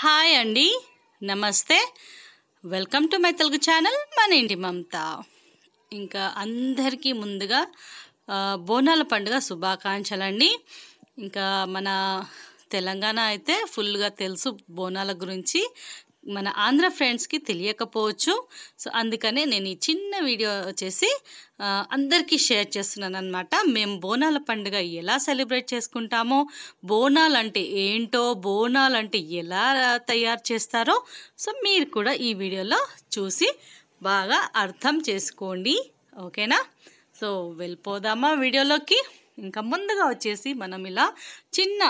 hi అండి నమస్తే welcome to my Telugu channel మన ఇంటి మమత ఇంకా అందరికీ ముందుగా బోనాల పండుగ శుభాకాంక్షలండి ఇంకా మన తెలంగాణ అయితే ఫుల్గా తెలుసు బోనాల గురించి మన ఆంధ్ర ఫ్రెండ్స్కి తెలియకపోవచ్చు సో అందుకనే నేను ఈ చిన్న వీడియో వచ్చేసి అందరికీ షేర్ చేస్తున్నాను అనమాట మేము బోనాల పండుగ ఎలా సెలబ్రేట్ చేసుకుంటామో బోనాలు అంటే ఏంటో బోనాలు అంటే ఎలా తయారు చేస్తారో సో మీరు కూడా ఈ వీడియోలో చూసి బాగా అర్థం చేసుకోండి ఓకేనా సో వెళ్ళిపోదామా వీడియోలోకి ఇంకా ముందుగా వచ్చేసి మనం ఇలా చిన్న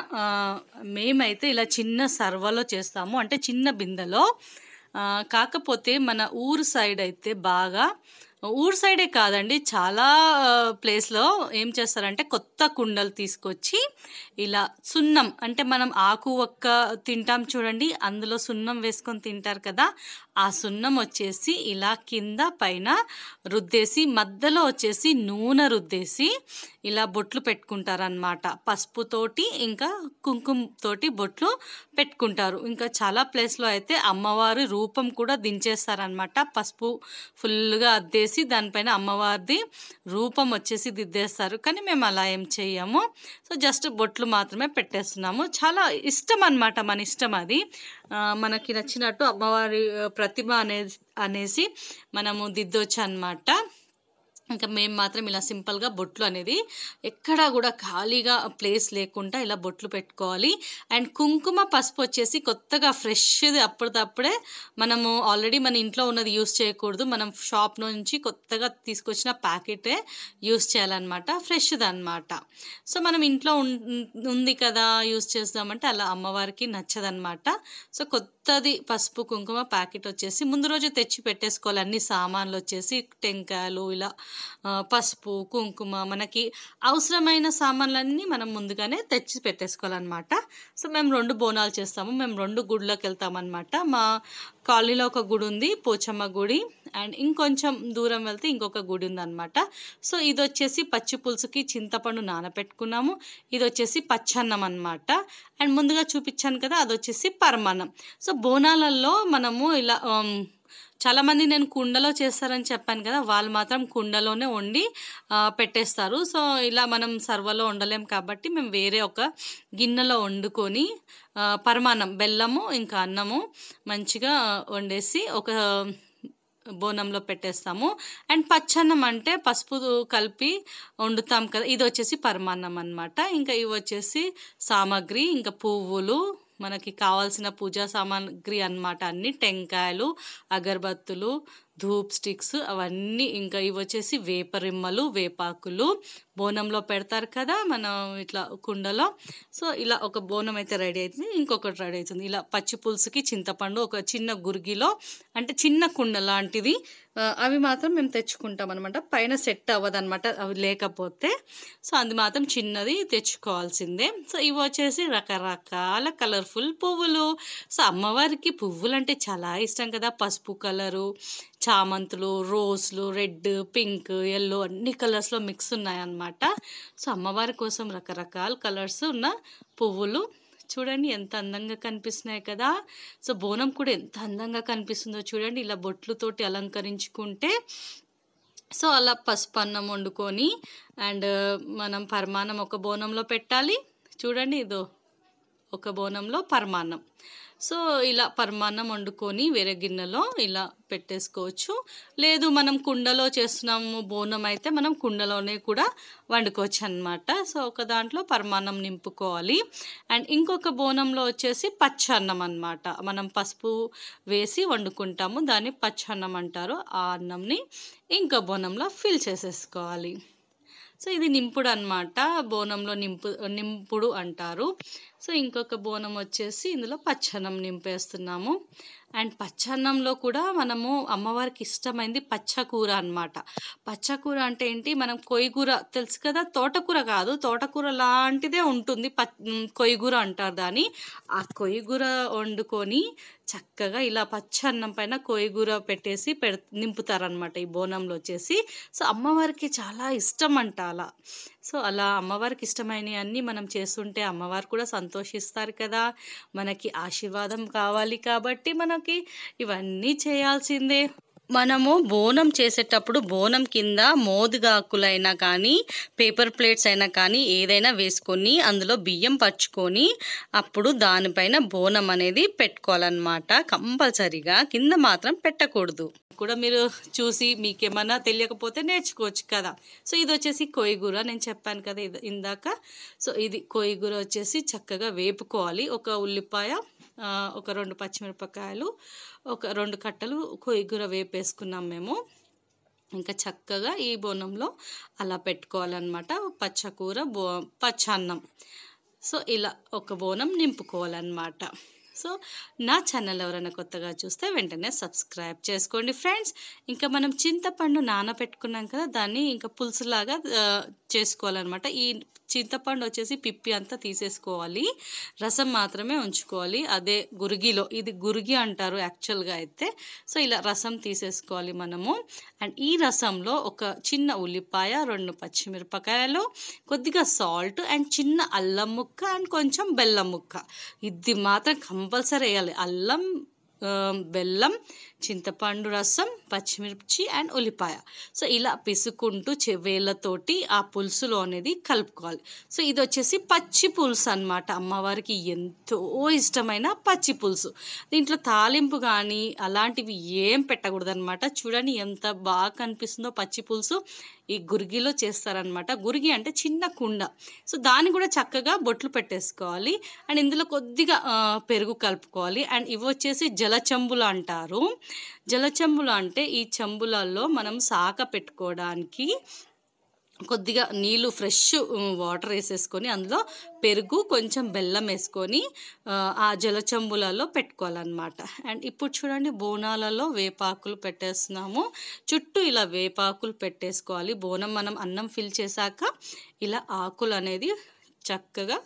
మేమైతే ఇలా చిన్న సర్వలో చేస్తాము అంటే చిన్న బిందెలో కాకపోతే మన ఊరు సైడ్ అయితే బాగా ఊరు సైడే కాదండి చాలా ప్లేస్లో ఏం చేస్తారంటే కొత్త కుండలు తీసుకొచ్చి ఇలా సున్నం అంటే మనం ఆకు ఒక్క తింటాం చూడండి అందులో సున్నం వేసుకొని తింటారు కదా ఆ సున్నం వచ్చేసి ఇలా కింద పైన రుద్దేసి మధ్యలో వచ్చేసి నూనె రుద్దేసి ఇలా బొట్లు పెట్టుకుంటారనమాట పసుపుతోటి ఇంకా కుంకుమతోటి బొట్లు పెట్టుకుంటారు ఇంకా చాలా ప్లేస్లో అయితే అమ్మవారి రూపం కూడా దించేస్తారనమాట పసుపు ఫుల్గా అద్దే చేసి దానిపైన అమ్మవారిది రూపం వచ్చేసి దిద్దేస్తారు కానీ మేము అలా ఏం చేయము సో జస్ట్ బొట్లు మాత్రమే పెట్టేస్తున్నాము చాలా ఇష్టం అనమాట మన ఇష్టం అది మనకి నచ్చినట్టు అమ్మవారి ప్రతిమ అనే అనేసి మనము దిద్దొచ్చు అనమాట ఇంకా మేము మాత్రం ఇలా సింపుల్గా బొట్లు అనేది ఎక్కడా కూడా ఖాళీగా ప్లేస్ లేకుండా ఇలా బొట్లు పెట్టుకోవాలి అండ్ కుంకుమ పసుపు వచ్చేసి కొత్తగా ఫ్రెష్ది అప్పటికప్పుడే మనము ఆల్రెడీ మన ఇంట్లో ఉన్నది యూస్ చేయకూడదు మనం షాప్ నుంచి కొత్తగా తీసుకొచ్చిన ప్యాకెటే యూస్ చేయాలన్నమాట ఫ్రెష్ది అనమాట సో మనం ఇంట్లో ఉంది కదా యూస్ చేస్తామంటే అలా అమ్మవారికి నచ్చదనమాట సో కొత్త కొత్తది పసుపు కుంకుమ ప్యాకెట్ వచ్చేసి ముందు రోజు తెచ్చి పెట్టేసుకోవాలి అన్ని సామాన్లు వచ్చేసి టెంకాయలు ఇలా పసుపు కుంకుమ మనకి అవసరమైన సామాన్లన్నీ మనం ముందుగానే తెచ్చి పెట్టేసుకోవాలన్నమాట సో మేము రెండు బోనాలు చేస్తాము మేము రెండు గుడిలోకి వెళ్తామన్నమాట మా కాలనీలో ఒక గుడి ఉంది పోచమ్మ గుడి అండ్ ఇంకొంచెం దూరం వెళ్తే ఇంకొక గుడి ఉందన్నమాట సో ఇది వచ్చేసి పచ్చి పులుసుకి చింతపండు నానబెట్టుకున్నాము ఇది వచ్చేసి పచ్చన్నం అనమాట అండ్ ముందుగా చూపించాను కదా అది వచ్చేసి పరమాన్నం సో బోనాలల్లో మనము ఇలా చాలామంది నేను కుండలో చేస్తారని చెప్పాను కదా వాళ్ళు మాత్రం కుండలోనే వండి పెట్టేస్తారు సో ఇలా మనం సర్వలో వండలేం కాబట్టి మేము వేరే ఒక గిన్నెలో వండుకొని పరమాన్నం బెల్లము ఇంకా అన్నము మంచిగా వండేసి ఒక బోనంలో పెట్టేస్తాము అండ్ పచ్చన్నం అంటే పసుపు కలిపి వండుతాం కదా ఇది వచ్చేసి పరమాన్నం అనమాట ఇంకా ఇవి వచ్చేసి సామాగ్రి ఇంకా పువ్వులు మనకి కావాల్సిన పూజా సామాగ్రి అన్నమాట అన్ని టెంకాయలు అగరబత్తులు ధూప్ స్టిక్స్ అవన్నీ ఇంకా ఇవి వచ్చేసి వేపరిమ్మలు వేపాకులు బోనంలో పెడతారు కదా మనం ఇట్లా కుండలో సో ఇలా ఒక బోనం అయితే రెడీ అవుతుంది ఇంకొకటి రెడీ అవుతుంది ఇలా పచ్చి పులుసుకి చింతపండు ఒక చిన్న గురిగిలో అంటే చిన్న కుండ లాంటిది అవి మాత్రం మేము తెచ్చుకుంటాం అనమాట పైన సెట్ అవ్వదనమాట అవి లేకపోతే సో అది మాత్రం చిన్నది తెచ్చుకోవాల్సిందే సో ఇవి వచ్చేసి రకరకాల కలర్ఫుల్ పువ్వులు సో అమ్మవారికి పువ్వులు అంటే చాలా ఇష్టం కదా పసుపు కలరు చామంతులు రోజ్లు రెడ్ పింక్ ఎల్లో అన్ని కలర్స్లో మిక్స్ ఉన్నాయన్నమాట సో అమ్మవారి కోసం రకరకాల కలర్స్ ఉన్న పువ్వులు చూడండి ఎంత అందంగా కనిపిస్తున్నాయి కదా సో బోనం కూడా ఎంత అందంగా కనిపిస్తుందో చూడండి ఇలా బొట్లతోటి అలంకరించుకుంటే సో అలా పసుపు అన్నం వండుకొని అండ్ మనం పరమాన్నం ఒక బోనంలో పెట్టాలి చూడండి ఇదో ఒక బోనంలో పరమాన్నం సో ఇలా పరమాన్నం వండుకొని వేరే గిన్నెలో ఇలా పెట్టేసుకోవచ్చు లేదు మనం కుండలో చేస్తున్నాము బోనం అయితే మనం కుండలోనే కూడా వండుకోవచ్చు అనమాట సో ఒక దాంట్లో పరమాన్నం నింపుకోవాలి అండ్ ఇంకొక బోనంలో వచ్చేసి పచ్చన్నం అనమాట మనం పసుపు వేసి వండుకుంటాము దాన్ని పచ్చన్నం అంటారు ఆ అన్నంని ఇంకో బోనంలో ఫిల్ చేసేసుకోవాలి సో ఇది నింపుడు అనమాట బోనంలో నింపు నింపుడు అంటారు సో ఇంకొక బోనం వచ్చేసి ఇందులో పచ్చన్నం నింపేస్తున్నాము అండ్ పచ్చన్నంలో కూడా మనము అమ్మవారికి ఇష్టమైంది పచ్చకూర అనమాట పచ్చకూర అంటే ఏంటి మనం కొయ్యగూర తెలుసు కదా తోటకూర కాదు తోటకూర లాంటిదే ఉంటుంది ప కొయ్యగూర అంటారు దాన్ని ఆ కొయ్యగూర వండుకొని చక్కగా ఇలా పచ్చ అన్నం పైన కోయిగూర పెట్టేసి పె నింపుతారనమాట ఈ బోనంలో వచ్చేసి సో అమ్మవారికి చాలా ఇష్టం అంట అలా సో అలా అమ్మవారికి ఇష్టమైనవి అన్నీ మనం చేస్తుంటే అమ్మవారు కూడా సంతోషిస్తారు కదా మనకి ఆశీర్వాదం కావాలి కాబట్టి మనకి ఇవన్నీ చేయాల్సిందే మనము బోనం చేసేటప్పుడు బోనం కింద మోదుగాకులైనా కానీ పేపర్ ప్లేట్స్ అయినా కానీ ఏదైనా వేసుకొని అందులో బియ్యం పచ్చుకొని అప్పుడు దానిపైన బోనం అనేది పెట్టుకోవాలన్నమాట కంపల్సరీగా కింద మాత్రం పెట్టకూడదు కూడా మీరు చూసి మీకేమన్నా తెలియకపోతే నేర్చుకోవచ్చు కదా సో ఇది వచ్చేసి కోయిగూర నేను చెప్పాను కదా ఇందాక సో ఇది కోయిగూర వచ్చేసి చక్కగా వేపుకోవాలి ఒక ఉల్లిపాయ ఒక రెండు పచ్చిమిరపకాయలు ఒక రెండు కట్టలు కొయ్యిగుర వేపేసుకున్నాం మేము ఇంకా చక్కగా ఈ బోనంలో అలా పెట్టుకోవాలన్నమాట పచ్చకూర బో పచ్చన్నం సో ఇలా ఒక బోనం నింపుకోవాలన్నమాట సో నా ఛానల్ ఎవరైనా కొత్తగా చూస్తే వెంటనే సబ్స్క్రైబ్ చేసుకోండి ఫ్రెండ్స్ ఇంకా మనం చింతపండు నానబెట్టుకున్నాం కదా దాన్ని ఇంకా పులుసులాగా చేసుకోవాలన్నమాట ఈ చింతపండు వచ్చేసి పిప్పి అంతా తీసేసుకోవాలి రసం మాత్రమే ఉంచుకోవాలి అదే గురిగిలో ఇది గురిగి అంటారు యాక్చువల్గా అయితే సో ఇలా రసం తీసేసుకోవాలి మనము అండ్ ఈ రసంలో ఒక చిన్న ఉల్లిపాయ రెండు పచ్చిమిరపకాయలు కొద్దిగా సాల్ట్ అండ్ చిన్న అల్లం ముక్క అండ్ కొంచెం బెల్లం ముక్క ఇది మాత్రం కంపల్సరీ వేయాలి అల్లం బెల్లం చింతపండు రసం పచ్చిమిర్చి అండ్ ఉల్లిపాయ సో ఇలా పిసుకుంటూ వేళ్ళతోటి ఆ పులుసులో అనేది కలుపుకోవాలి సో ఇది వచ్చేసి పచ్చి పులుసు అనమాట అమ్మవారికి ఎంతో ఇష్టమైన పచ్చి పులుసు దీంట్లో తాలింపు కానీ అలాంటివి ఏం పెట్టకూడదు అనమాట చూడండి ఎంత బాగా కనిపిస్తుందో పచ్చి పులుసు ఈ గురిగిలో చేస్తారనమాట గురిగి అంటే చిన్న కుండ సో దాన్ని కూడా చక్కగా బొట్లు పెట్టేసుకోవాలి అండ్ ఇందులో కొద్దిగా పెరుగు కలుపుకోవాలి అండ్ ఇవి వచ్చేసి జలచంబులు అంటారు జలచెంబులు అంటే ఈ చెంబులలో మనం సాక పెట్టుకోవడానికి కొద్దిగా నీళ్ళు ఫ్రెష్ వాటర్ వేసేసుకొని అందులో పెరుగు కొంచెం బెల్లం వేసుకొని ఆ జలచంబులలో పెట్టుకోవాలన్నమాట అండ్ ఇప్పుడు చూడండి బోనాలలో వేపాకులు పెట్టేస్తున్నాము చుట్టూ ఇలా వేపాకులు పెట్టేసుకోవాలి బోనం మనం అన్నం ఫిల్ చేశాక ఇలా ఆకులు అనేది చక్కగా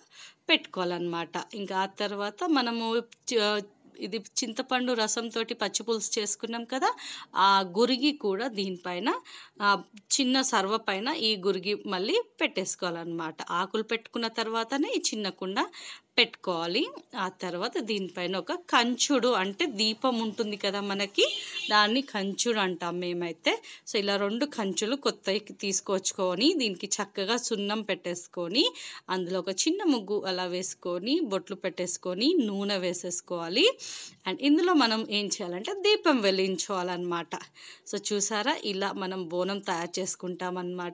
పెట్టుకోవాలన్నమాట ఇంకా ఆ తర్వాత మనము ఇది చింతపండు రసంతో పచ్చిపులుసు చేసుకున్నాం కదా ఆ గురిగి కూడా దీనిపైన చిన్న సర్వ పైన ఈ గురిగి మళ్ళీ పెట్టేసుకోవాలన్నమాట ఆకులు పెట్టుకున్న తర్వాతనే ఈ చిన్న కుండ పెట్టుకోవాలి ఆ తర్వాత దీనిపైన ఒక కంచుడు అంటే దీపం ఉంటుంది కదా మనకి దాన్ని కంచుడు అంటాం మేమైతే సో ఇలా రెండు కంచులు కొత్త తీసుకొచ్చుకొని దీనికి చక్కగా సున్నం పెట్టేసుకొని అందులో ఒక చిన్న ముగ్గు అలా వేసుకొని బొట్లు పెట్టేసుకొని నూనె వేసేసుకోవాలి అండ్ ఇందులో మనం ఏం చేయాలంటే దీపం వెలిగించుకోవాలన్నమాట సో చూసారా ఇలా మనం బోనం తయారు చేసుకుంటామన్నమాట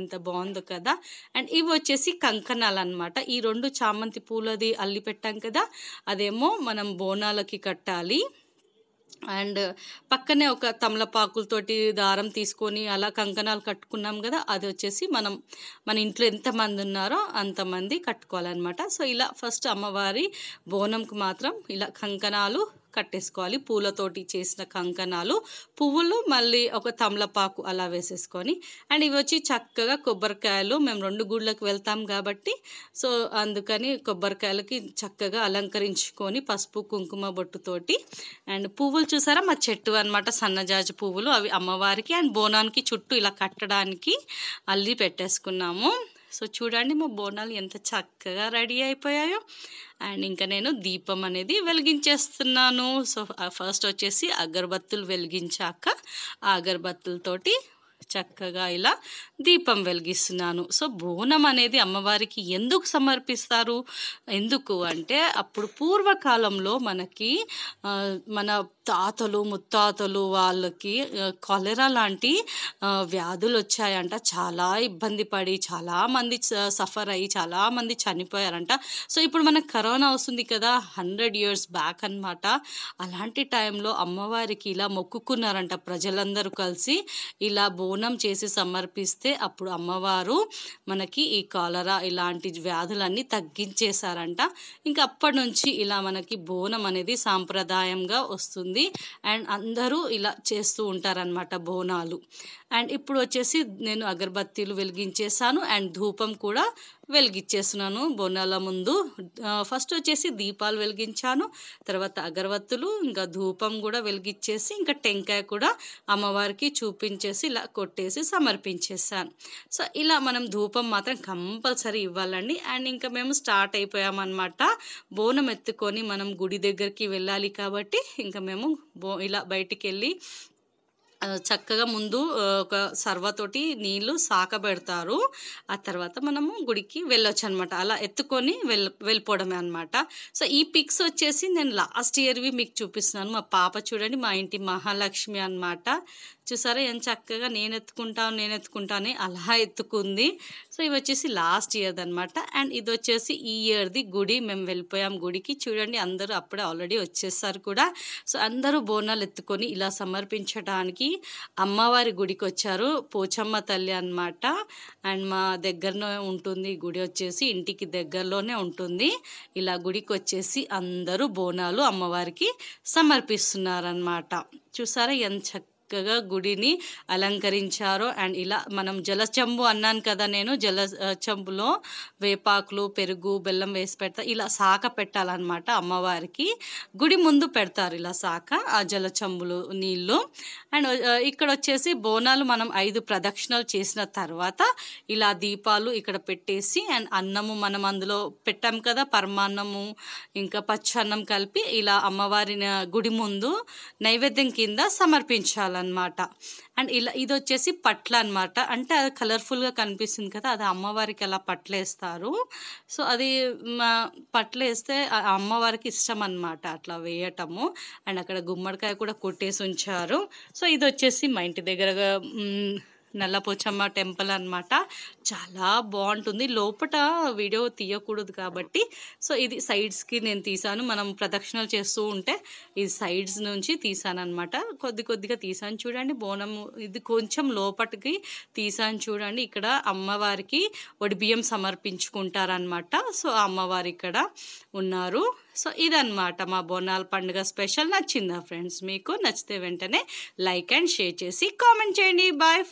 ఎంత బాగుందో కదా అండ్ ఇవి వచ్చేసి కంకణాలు అనమాట ఈ రెండు చామంతి పూలు పూలది అల్లి పెట్టాం కదా అదేమో మనం బోనాలకి కట్టాలి అండ్ పక్కనే ఒక తమలపాకులతోటి దారం తీసుకొని అలా కంకణాలు కట్టుకున్నాం కదా అది వచ్చేసి మనం మన ఇంట్లో ఎంతమంది ఉన్నారో అంతమంది కట్టుకోవాలన్నమాట సో ఇలా ఫస్ట్ అమ్మవారి బోనంకు మాత్రం ఇలా కంకణాలు కట్టేసుకోవాలి పూలతోటి చేసిన కంకణాలు పువ్వులు మళ్ళీ ఒక తమలపాకు అలా వేసేసుకొని అండ్ ఇవి వచ్చి చక్కగా కొబ్బరికాయలు మేము రెండు గుళ్ళకి వెళ్తాం కాబట్టి సో అందుకని కొబ్బరికాయలకి చక్కగా అలంకరించుకొని పసుపు కుంకుమ బొట్టుతోటి అండ్ పువ్వులు చూసారా మా చెట్టు అనమాట సన్నజాజి పువ్వులు అవి అమ్మవారికి అండ్ బోనానికి చుట్టూ ఇలా కట్టడానికి అల్లి పెట్టేసుకున్నాము సో చూడండి మా బోనాలు ఎంత చక్కగా రెడీ అయిపోయాయో అండ్ ఇంకా నేను దీపం అనేది వెలిగించేస్తున్నాను సో ఫస్ట్ వచ్చేసి అగరబత్తులు వెలిగించాక ఆ అగరబత్తులతోటి చక్కగా ఇలా దీపం వెలిగిస్తున్నాను సో బోనం అనేది అమ్మవారికి ఎందుకు సమర్పిస్తారు ఎందుకు అంటే అప్పుడు పూర్వకాలంలో మనకి మన తాతలు ముత్తాతలు వాళ్ళకి కొలెరా లాంటి వ్యాధులు వచ్చాయంట చాలా ఇబ్బంది పడి చాలామంది సఫర్ అయ్యి చాలామంది చనిపోయారంట సో ఇప్పుడు మనకు కరోనా వస్తుంది కదా హండ్రెడ్ ఇయర్స్ బ్యాక్ అనమాట అలాంటి టైంలో అమ్మవారికి ఇలా మొక్కుకున్నారంట ప్రజలందరూ కలిసి ఇలా బో బోనం చేసి సమర్పిస్తే అప్పుడు అమ్మవారు మనకి ఈ కాలరా ఇలాంటి వ్యాధులన్నీ తగ్గించేశారంట ఇంకా అప్పటి నుంచి ఇలా మనకి బోనం అనేది సాంప్రదాయంగా వస్తుంది అండ్ అందరూ ఇలా చేస్తూ ఉంటారనమాట బోనాలు అండ్ ఇప్పుడు వచ్చేసి నేను అగరబత్తీలు వెలిగించేసాను అండ్ ధూపం కూడా వెలిగించేస్తున్నాను బోనాల ముందు ఫస్ట్ వచ్చేసి దీపాలు వెలిగించాను తర్వాత అగరబత్తులు ఇంకా ధూపం కూడా వెలిగించేసి ఇంకా టెంకాయ కూడా అమ్మవారికి చూపించేసి ఇలా కొట్టేసి సమర్పించేసాను సో ఇలా మనం ధూపం మాత్రం కంపల్సరీ ఇవ్వాలండి అండ్ ఇంకా మేము స్టార్ట్ అయిపోయామన్నమాట బోనం ఎత్తుకొని మనం గుడి దగ్గరికి వెళ్ళాలి కాబట్టి ఇంకా మేము బో ఇలా బయటికి వెళ్ళి చక్కగా ముందు ఒక సర్వతోటి నీళ్లు సాకబెడతారు ఆ తర్వాత మనము గుడికి వెళ్ళొచ్చు అనమాట అలా ఎత్తుకొని వెళ్ళ వెళ్ళిపోవడమే అనమాట సో ఈ పిక్స్ వచ్చేసి నేను లాస్ట్ ఇయర్వి మీకు చూపిస్తున్నాను మా పాప చూడండి మా ఇంటి మహాలక్ష్మి అనమాట చూసారా ఎంత చక్కగా నేను ఎత్తుకుంటాను నేను ఎత్తుకుంటాను అలా ఎత్తుకుంది సో ఇవి వచ్చేసి లాస్ట్ ఇయర్ది అనమాట అండ్ ఇది వచ్చేసి ఈ ఇయర్ది గుడి మేము వెళ్ళిపోయాం గుడికి చూడండి అందరూ అప్పుడే ఆల్రెడీ వచ్చేసారు కూడా సో అందరూ బోనాలు ఎత్తుకొని ఇలా సమర్పించడానికి అమ్మవారి గుడికి వచ్చారు పోచమ్మ తల్లి అనమాట అండ్ మా దగ్గరనే ఉంటుంది గుడి వచ్చేసి ఇంటికి దగ్గరలోనే ఉంటుంది ఇలా గుడికి వచ్చేసి అందరూ బోనాలు అమ్మవారికి సమర్పిస్తున్నారనమాట చూసారా ఎంత చక్క చక్కగా గుడిని అలంకరించారు అండ్ ఇలా మనం జలచంబు అన్నాను కదా నేను జల చంబులో వేపాకులు పెరుగు బెల్లం వేసి పెడతా ఇలా సాక పెట్టాలన్నమాట అమ్మవారికి గుడి ముందు పెడతారు ఇలా సాక ఆ జలచంబులు నీళ్ళు అండ్ ఇక్కడ వచ్చేసి బోనాలు మనం ఐదు ప్రదక్షిణలు చేసిన తర్వాత ఇలా దీపాలు ఇక్కడ పెట్టేసి అండ్ అన్నము మనం అందులో పెట్టాం కదా పరమాన్నము ఇంకా పచ్చన్నం కలిపి ఇలా అమ్మవారిని గుడి ముందు నైవేద్యం కింద సమర్పించాలి కావాలన్నమాట అండ్ ఇలా ఇది వచ్చేసి పట్ల అనమాట అంటే అది కలర్ఫుల్గా కనిపిస్తుంది కదా అది అమ్మవారికి అలా పట్లేస్తారు సో అది పట్లేస్తే అమ్మవారికి ఇష్టం అనమాట అట్లా వేయటము అండ్ అక్కడ గుమ్మడికాయ కూడా కొట్టేసి ఉంచారు సో ఇది వచ్చేసి మా ఇంటి దగ్గర నల్లపోచమ్మ టెంపుల్ అనమాట చాలా బాగుంటుంది లోపల వీడియో తీయకూడదు కాబట్టి సో ఇది సైడ్స్కి నేను తీసాను మనం ప్రదక్షిణలు చేస్తూ ఉంటే ఇది సైడ్స్ నుంచి తీసాను అనమాట కొద్ది కొద్దిగా తీసాను చూడండి బోనం ఇది కొంచెం లోపటికి తీసాను చూడండి ఇక్కడ అమ్మవారికి బియ్యం సమర్పించుకుంటారనమాట సో అమ్మవారు ఇక్కడ ఉన్నారు సో ఇదనమాట మా బోనాల పండుగ స్పెషల్ నచ్చిందా ఫ్రెండ్స్ మీకు నచ్చితే వెంటనే లైక్ అండ్ షేర్ చేసి కామెంట్ చేయండి బాయ్